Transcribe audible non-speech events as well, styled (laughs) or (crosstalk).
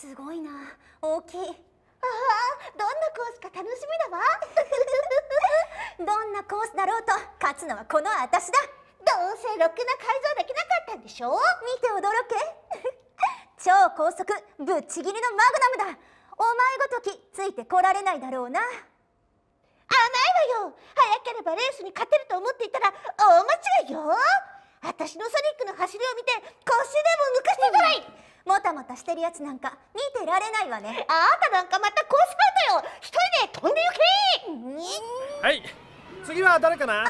すごいな大きいああどんなコースか楽しみだわ (laughs) どんなコースだろうと勝つのはこの私だどうせろくな改造できなかったんでしょ見て驚け (laughs) 超高速ぶっちぎりのマグナムだお前ごときついてこられないだろうな甘いわよ早ければレースに勝てると思っていたら大間違いよ私のソニックの走りを見て腰でたまたしてるやつなんか見てられないわねあなたなんかまたコスパだよ一人で飛んでゆけはい次は誰かな